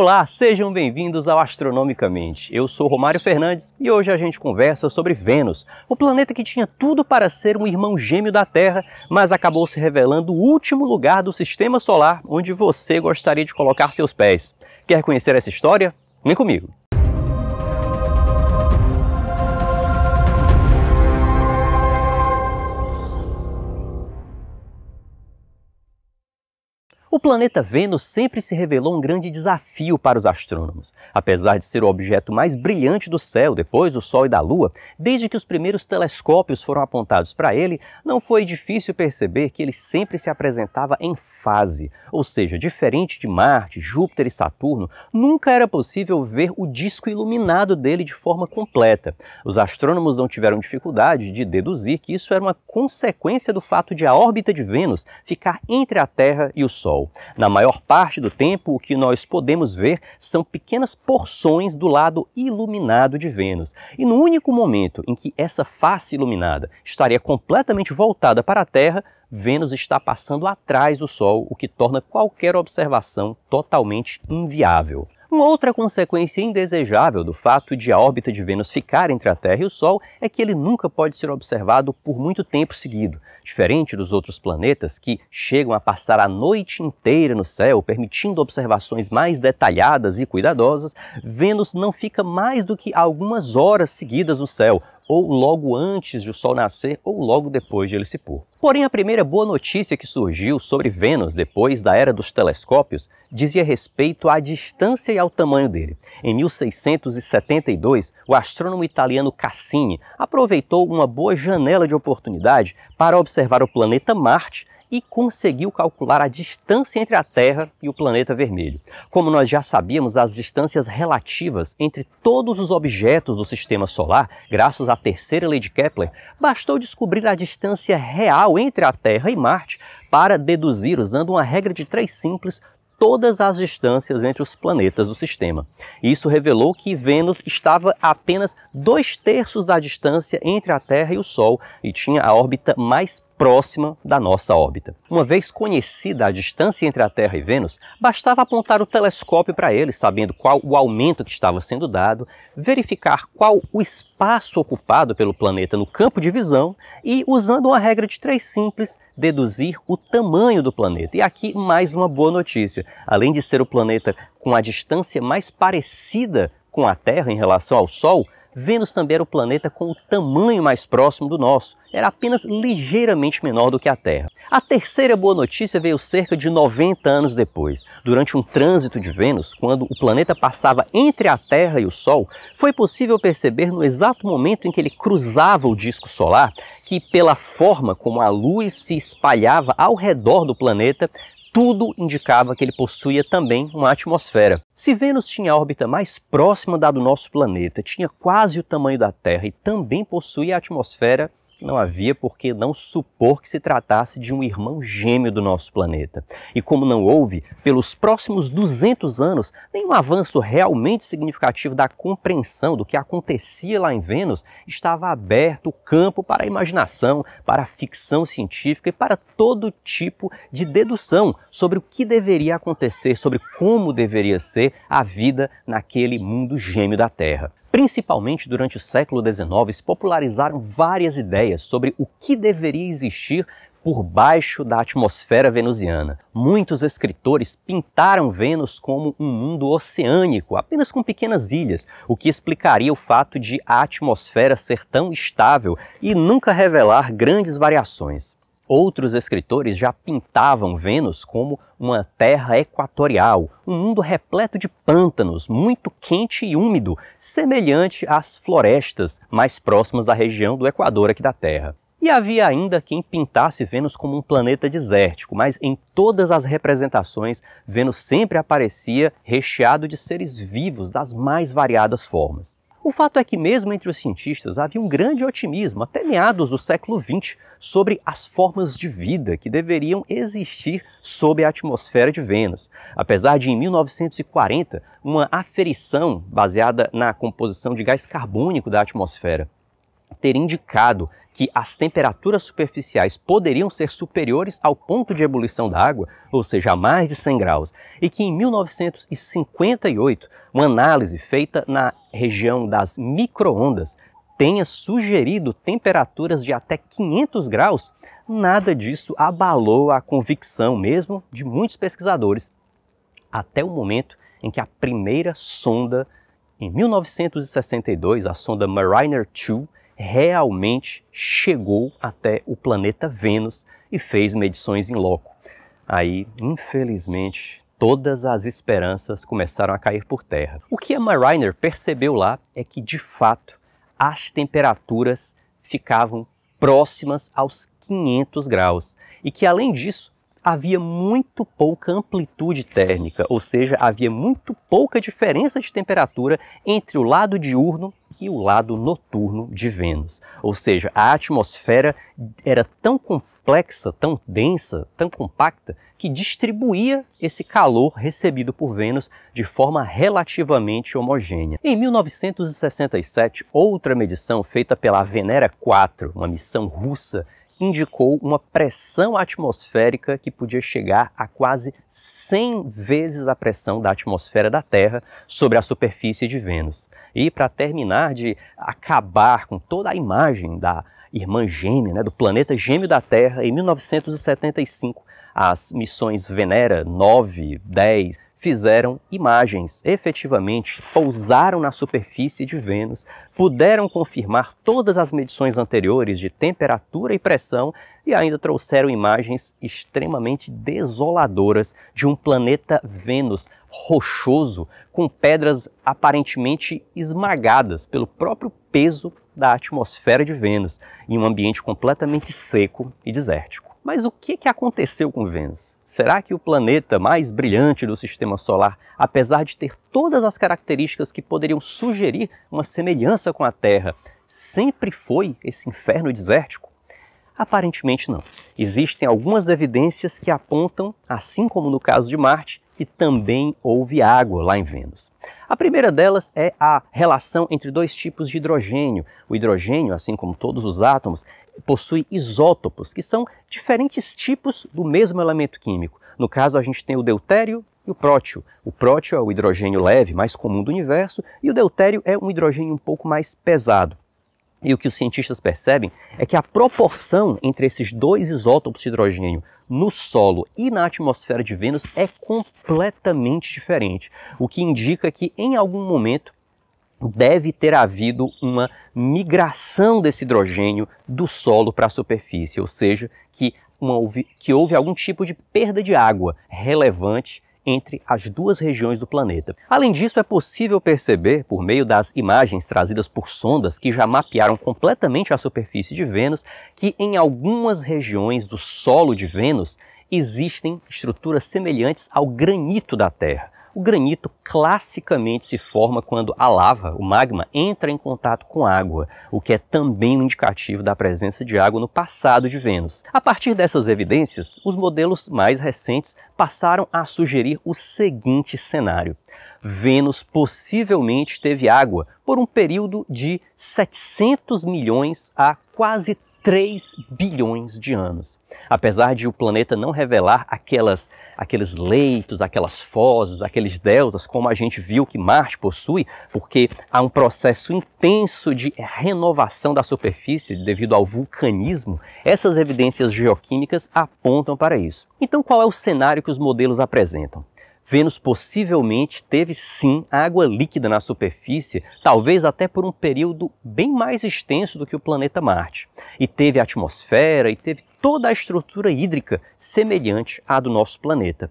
Olá, sejam bem-vindos ao Astronomicamente. Eu sou Romário Fernandes e hoje a gente conversa sobre Vênus, o planeta que tinha tudo para ser um irmão gêmeo da Terra, mas acabou se revelando o último lugar do sistema solar onde você gostaria de colocar seus pés. Quer conhecer essa história? Vem comigo! O planeta Vênus sempre se revelou um grande desafio para os astrônomos. Apesar de ser o objeto mais brilhante do céu, depois do Sol e da Lua, desde que os primeiros telescópios foram apontados para ele, não foi difícil perceber que ele sempre se apresentava em fase, ou seja, diferente de Marte, Júpiter e Saturno, nunca era possível ver o disco iluminado dele de forma completa. Os astrônomos não tiveram dificuldade de deduzir que isso era uma consequência do fato de a órbita de Vênus ficar entre a Terra e o Sol. Na maior parte do tempo, o que nós podemos ver são pequenas porções do lado iluminado de Vênus. E no único momento em que essa face iluminada estaria completamente voltada para a Terra, Vênus está passando atrás do Sol, o que torna qualquer observação totalmente inviável. Uma outra consequência indesejável do fato de a órbita de Vênus ficar entre a Terra e o Sol é que ele nunca pode ser observado por muito tempo seguido, diferente dos outros planetas que chegam a passar a noite inteira no céu, permitindo observações mais detalhadas e cuidadosas. Vênus não fica mais do que algumas horas seguidas no céu, ou logo antes de o Sol nascer ou logo depois de ele se pôr. Porém, a primeira boa notícia que surgiu sobre Vênus depois da era dos telescópios dizia respeito à distância e ao tamanho dele. Em 1672, o astrônomo italiano Cassini aproveitou uma boa janela de oportunidade para observar o planeta Marte e conseguiu calcular a distância entre a Terra e o planeta vermelho. Como nós já sabíamos as distâncias relativas entre todos os objetos do sistema solar, graças à terceira lei de Kepler, bastou descobrir a distância real entre a Terra e Marte para deduzir, usando uma regra de três simples, todas as distâncias entre os planetas do sistema. Isso revelou que Vênus estava a apenas dois terços da distância entre a Terra e o Sol e tinha a órbita mais próxima da nossa órbita. Uma vez conhecida a distância entre a Terra e Vênus, bastava apontar o telescópio para ele, sabendo qual o aumento que estava sendo dado, verificar qual o espaço ocupado pelo planeta no campo de visão e, usando uma regra de três simples, deduzir o tamanho do planeta. E aqui mais uma boa notícia: além de ser o planeta com a distância mais parecida com a Terra em relação ao Sol, Vênus também era o planeta com o tamanho mais próximo do nosso, era apenas ligeiramente menor do que a Terra. A terceira boa notícia veio cerca de 90 anos depois. Durante um trânsito de Vênus, quando o planeta passava entre a Terra e o Sol, foi possível perceber no exato momento em que ele cruzava o disco solar que, pela forma como a luz se espalhava ao redor do planeta, tudo indicava que ele possuía também uma atmosfera. Se Vênus tinha a órbita mais próxima da do nosso planeta, tinha quase o tamanho da Terra e também possuía a atmosfera não havia por que não supor que se tratasse de um irmão gêmeo do nosso planeta. E como não houve, pelos próximos 200 anos, nenhum avanço realmente significativo da compreensão do que acontecia lá em Vênus, estava aberto o campo para a imaginação, para a ficção científica e para todo tipo de dedução sobre o que deveria acontecer, sobre como deveria ser a vida naquele mundo gêmeo da Terra. Principalmente durante o século XIX, se popularizaram várias ideias sobre o que deveria existir por baixo da atmosfera venusiana. Muitos escritores pintaram Vênus como um mundo oceânico, apenas com pequenas ilhas, o que explicaria o fato de a atmosfera ser tão estável e nunca revelar grandes variações. Outros escritores já pintavam Vênus como uma terra equatorial, um mundo repleto de pântanos, muito quente e úmido, semelhante às florestas mais próximas da região do Equador aqui da Terra. E havia ainda quem pintasse Vênus como um planeta desértico, mas em todas as representações, Vênus sempre aparecia recheado de seres vivos das mais variadas formas. O fato é que, mesmo entre os cientistas, havia um grande otimismo, até meados do século XX, sobre as formas de vida que deveriam existir sob a atmosfera de Vênus. Apesar de, em 1940, uma aferição baseada na composição de gás carbônico da atmosfera ter indicado que as temperaturas superficiais poderiam ser superiores ao ponto de ebulição da água, ou seja, a mais de 100 graus, e que em 1958, uma análise feita na região das microondas tenha sugerido temperaturas de até 500 graus, nada disso abalou a convicção mesmo de muitos pesquisadores até o momento em que a primeira sonda em 1962, a sonda Mariner 2, realmente chegou até o planeta Vênus e fez medições em loco. Aí, infelizmente, todas as esperanças começaram a cair por terra. O que a Mariner percebeu lá é que, de fato, as temperaturas ficavam próximas aos 500 graus e que, além disso, havia muito pouca amplitude térmica, ou seja, havia muito pouca diferença de temperatura entre o lado diurno e o lado noturno de Vênus. Ou seja, a atmosfera era tão complexa, tão densa, tão compacta, que distribuía esse calor recebido por Vênus de forma relativamente homogênea. Em 1967, outra medição feita pela Venera 4, uma missão russa, indicou uma pressão atmosférica que podia chegar a quase 100 vezes a pressão da atmosfera da Terra sobre a superfície de Vênus. E para terminar de acabar com toda a imagem da irmã gêmea, né, do planeta gêmeo da Terra, em 1975, as missões Venera 9, 10 fizeram imagens, efetivamente pousaram na superfície de Vênus, puderam confirmar todas as medições anteriores de temperatura e pressão e ainda trouxeram imagens extremamente desoladoras de um planeta Vênus rochoso, com pedras aparentemente esmagadas pelo próprio peso da atmosfera de Vênus, em um ambiente completamente seco e desértico. Mas o que, que aconteceu com Vênus? Será que o planeta mais brilhante do sistema solar, apesar de ter todas as características que poderiam sugerir uma semelhança com a Terra, sempre foi esse inferno desértico? Aparentemente não. Existem algumas evidências que apontam, assim como no caso de Marte, que também houve água lá em Vênus. A primeira delas é a relação entre dois tipos de hidrogênio. O hidrogênio, assim como todos os átomos, possui isótopos, que são diferentes tipos do mesmo elemento químico. No caso, a gente tem o deutério e o prótio. O prótio é o hidrogênio leve, mais comum do universo, e o deutério é um hidrogênio um pouco mais pesado. E o que os cientistas percebem é que a proporção entre esses dois isótopos de hidrogênio no solo e na atmosfera de Vênus é completamente diferente, o que indica que em algum momento deve ter havido uma migração desse hidrogênio do solo para a superfície, ou seja, que, uma, que houve algum tipo de perda de água relevante entre as duas regiões do planeta. Além disso, é possível perceber, por meio das imagens trazidas por sondas que já mapearam completamente a superfície de Vênus, que em algumas regiões do solo de Vênus existem estruturas semelhantes ao granito da Terra. O granito classicamente se forma quando a lava, o magma, entra em contato com água, o que é também um indicativo da presença de água no passado de Vênus. A partir dessas evidências, os modelos mais recentes passaram a sugerir o seguinte cenário. Vênus possivelmente teve água por um período de 700 milhões a quase 3 bilhões de anos. Apesar de o planeta não revelar aquelas, aqueles leitos, aquelas fozes, aqueles deltas, como a gente viu que Marte possui, porque há um processo intenso de renovação da superfície devido ao vulcanismo, essas evidências geoquímicas apontam para isso. Então, qual é o cenário que os modelos apresentam? Vênus possivelmente teve sim água líquida na superfície, talvez até por um período bem mais extenso do que o planeta Marte. E teve atmosfera e teve toda a estrutura hídrica semelhante à do nosso planeta.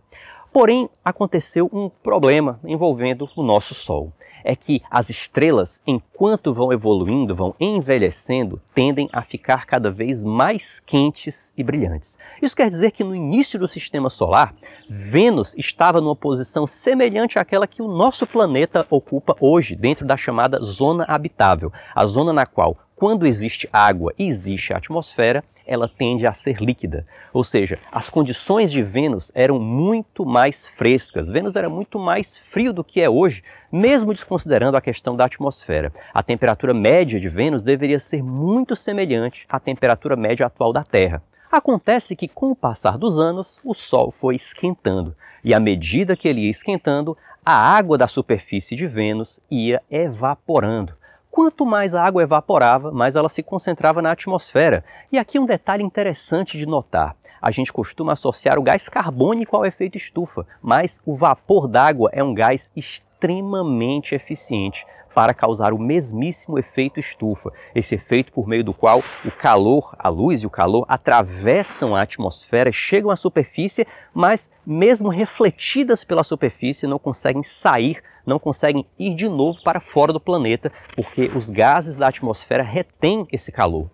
Porém, aconteceu um problema envolvendo o nosso Sol. É que as estrelas, enquanto vão evoluindo, vão envelhecendo, tendem a ficar cada vez mais quentes e brilhantes. Isso quer dizer que no início do sistema solar, Vênus estava numa posição semelhante àquela que o nosso planeta ocupa hoje, dentro da chamada zona habitável, a zona na qual quando existe água e existe a atmosfera, ela tende a ser líquida. Ou seja, as condições de Vênus eram muito mais frescas. Vênus era muito mais frio do que é hoje, mesmo desconsiderando a questão da atmosfera. A temperatura média de Vênus deveria ser muito semelhante à temperatura média atual da Terra. Acontece que, com o passar dos anos, o Sol foi esquentando, e à medida que ele ia esquentando, a água da superfície de Vênus ia evaporando quanto mais a água evaporava, mais ela se concentrava na atmosfera. E aqui um detalhe interessante de notar. A gente costuma associar o gás carbônico ao efeito estufa, mas o vapor d'água é um gás extremamente eficiente para causar o mesmíssimo efeito estufa, esse efeito por meio do qual o calor, a luz e o calor atravessam a atmosfera, chegam à superfície, mas mesmo refletidas pela superfície não conseguem sair, não conseguem ir de novo para fora do planeta, porque os gases da atmosfera retêm esse calor.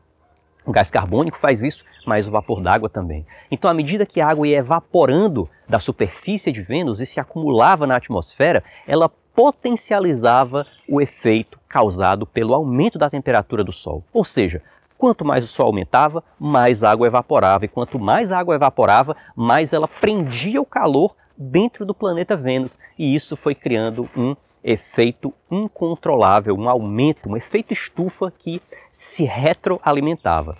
O gás carbônico faz isso, mas o vapor d'água também. Então, à medida que a água ia evaporando da superfície de Vênus e se acumulava na atmosfera, ela potencializava o efeito causado pelo aumento da temperatura do Sol. Ou seja, quanto mais o Sol aumentava, mais água evaporava, e quanto mais água evaporava, mais ela prendia o calor dentro do planeta Vênus, e isso foi criando um efeito incontrolável, um aumento, um efeito estufa que se retroalimentava.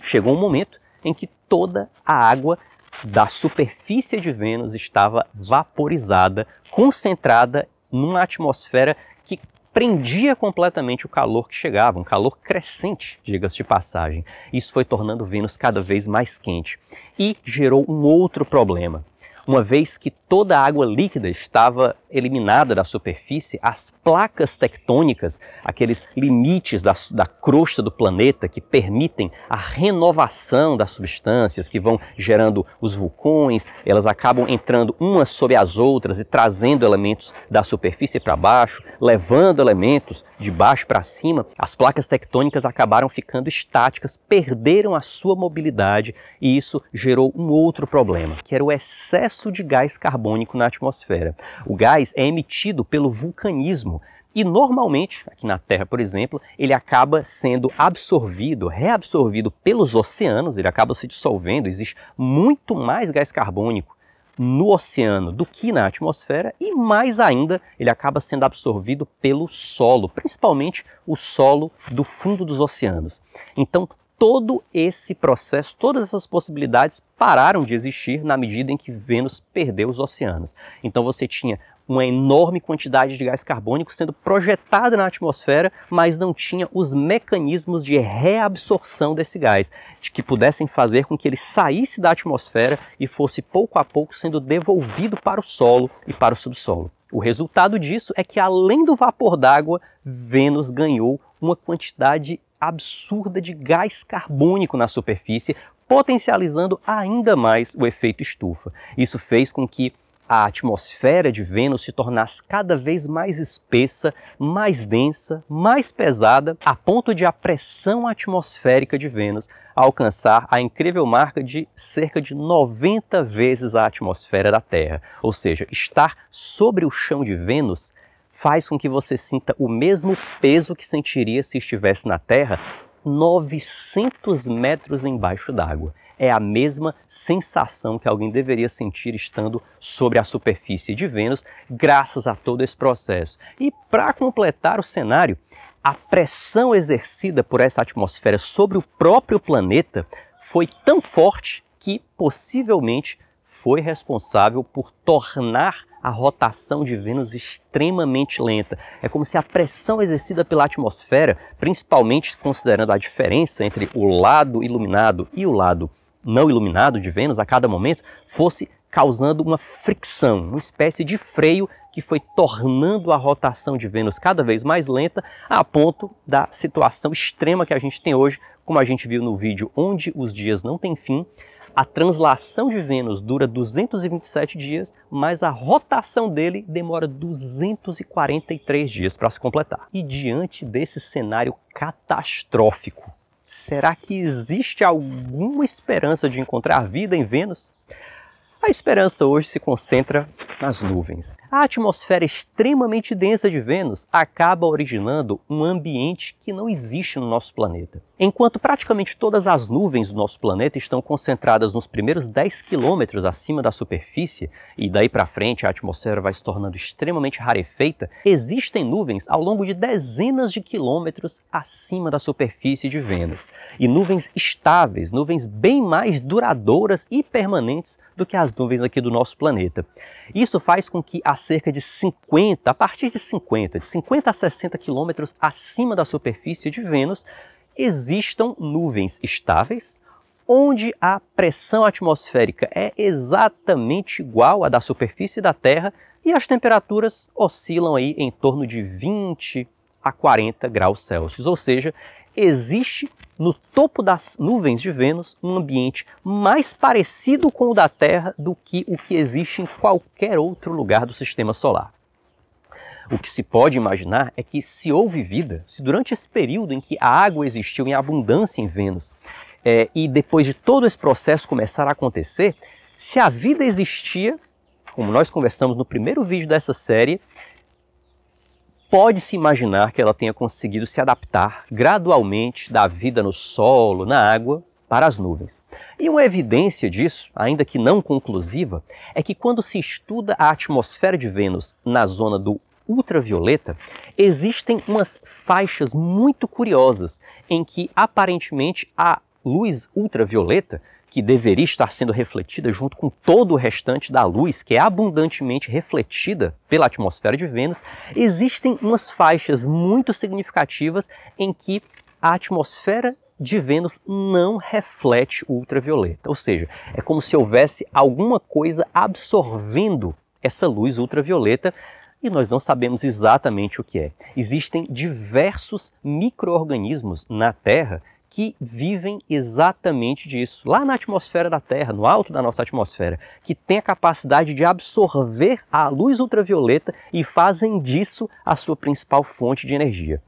Chegou um momento em que toda a água da superfície de Vênus estava vaporizada, concentrada numa atmosfera que prendia completamente o calor que chegava, um calor crescente, diga-se de passagem. Isso foi tornando Vênus cada vez mais quente e gerou um outro problema. Uma vez que toda a água líquida estava eliminada da superfície, as placas tectônicas, aqueles limites da, da, crosta do planeta que permitem a renovação das substâncias que vão gerando os vulcões, elas acabam entrando umas sobre as outras e trazendo elementos da superfície para baixo, levando elementos de baixo para cima. As placas tectônicas acabaram ficando estáticas, perderam a sua mobilidade e isso gerou um outro problema, que era o excesso de gás carbônico carbônico na atmosfera. O gás é emitido pelo vulcanismo e normalmente, aqui na Terra, por exemplo, ele acaba sendo absorvido, reabsorvido pelos oceanos, ele acaba se dissolvendo, existe muito mais gás carbônico no oceano do que na atmosfera e mais ainda ele acaba sendo absorvido pelo solo, principalmente o solo do fundo dos oceanos. Então todo esse processo, todas essas possibilidades pararam de existir na medida em que Vênus perdeu os oceanos. Então você tinha uma enorme quantidade de gás carbônico sendo projetada na atmosfera, mas não tinha os mecanismos de reabsorção desse gás, de que pudessem fazer com que ele saísse da atmosfera e fosse pouco a pouco sendo devolvido para o solo e para o subsolo. O resultado disso é que, além do vapor d'água, Vênus ganhou uma quantidade absurda de gás carbônico na superfície, potencializando ainda mais o efeito estufa. Isso fez com que a atmosfera de Vênus se tornasse cada vez mais espessa, mais densa, mais pesada, a ponto de a pressão atmosférica de Vênus alcançar a incrível marca de cerca de 90 vezes a atmosfera da Terra. Ou seja, estar sobre o chão de Vênus faz com que você sinta o mesmo peso que sentiria se estivesse na Terra 900 metros embaixo d'água. É a mesma sensação que alguém deveria sentir estando sobre a superfície de Vênus, graças a todo esse processo. E para completar o cenário, a pressão exercida por essa atmosfera sobre o próprio planeta foi tão forte que possivelmente foi responsável por tornar a rotação de Vênus extremamente lenta. É como se a pressão exercida pela atmosfera, principalmente considerando a diferença entre o lado iluminado e o lado não iluminado de Vênus a cada momento, fosse causando uma fricção, uma espécie de freio que foi tornando a rotação de Vênus cada vez mais lenta, a ponto da situação extrema que a gente tem hoje, como a gente viu no vídeo Onde os Dias Não Têm Fim, a translação de Vênus dura 227 dias, mas a rotação dele demora 243 dias para se completar. E diante desse cenário catastrófico, será que existe alguma esperança de encontrar vida em Vênus? A esperança hoje se concentra nas nuvens. A atmosfera extremamente densa de Vênus acaba originando um ambiente que não existe no nosso planeta. Enquanto praticamente todas as nuvens do nosso planeta estão concentradas nos primeiros 10 quilômetros acima da superfície, e daí para frente a atmosfera vai se tornando extremamente rarefeita, existem nuvens ao longo de dezenas de quilômetros acima da superfície de Vênus. E nuvens estáveis, nuvens bem mais duradouras e permanentes do que as nuvens aqui do nosso planeta. Isso faz com que a cerca de 50, a partir de 50, de 50 a 60 quilômetros acima da superfície de Vênus, existam nuvens estáveis, onde a pressão atmosférica é exatamente igual à da superfície da Terra e as temperaturas oscilam aí em torno de 20 a 40 graus Celsius, ou seja, existe no topo das nuvens de Vênus um ambiente mais parecido com o da Terra do que o que existe em qualquer outro lugar do sistema solar. O que se pode imaginar é que, se houve vida, se durante esse período em que a água existiu em abundância em Vênus, é, e depois de todo esse processo começar a acontecer, se a vida existia, como nós conversamos no primeiro vídeo dessa série, pode-se imaginar que ela tenha conseguido se adaptar gradualmente da vida no solo, na água, para as nuvens. E uma evidência disso, ainda que não conclusiva, é que quando se estuda a atmosfera de Vênus na zona do ultravioleta, existem umas faixas muito curiosas em que aparentemente a luz ultravioleta que deveria estar sendo refletida junto com todo o restante da luz que é abundantemente refletida pela atmosfera de Vênus, existem umas faixas muito significativas em que a atmosfera de Vênus não reflete ultravioleta, ou seja, é como se houvesse alguma coisa absorvendo essa luz ultravioleta e nós não sabemos exatamente o que é. Existem diversos micro-organismos na Terra que vivem exatamente disso, lá na atmosfera da Terra, no alto da nossa atmosfera, que tem a capacidade de absorver a luz ultravioleta e fazem disso a sua principal fonte de energia.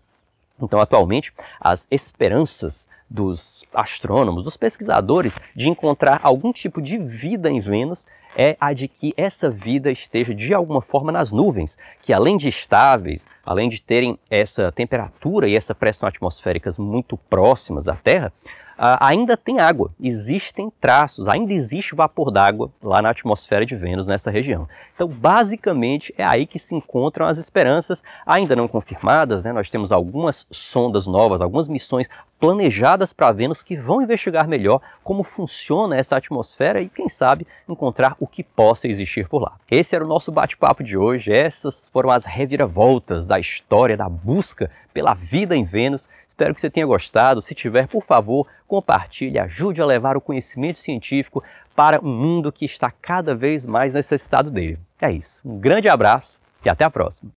Então, atualmente, as esperanças dos astrônomos, dos pesquisadores, de encontrar algum tipo de vida em Vênus é a de que essa vida esteja de alguma forma nas nuvens, que além de estáveis, além de terem essa temperatura e essa pressão atmosféricas muito próximas à Terra, ah, ainda tem água, existem traços, ainda existe vapor d'água lá na atmosfera de Vênus, nessa região. Então, basicamente, é aí que se encontram as esperanças, ainda não confirmadas, né? nós temos algumas sondas novas, algumas missões planejadas para Vênus que vão investigar melhor como funciona essa atmosfera e, quem sabe, encontrar o que possa existir por lá. Esse era o nosso bate-papo de hoje, essas foram as reviravoltas da história da busca pela vida em Vênus Espero que você tenha gostado. Se tiver, por favor, compartilhe, ajude a levar o conhecimento científico para um mundo que está cada vez mais necessitado dele. É isso. Um grande abraço e até a próxima.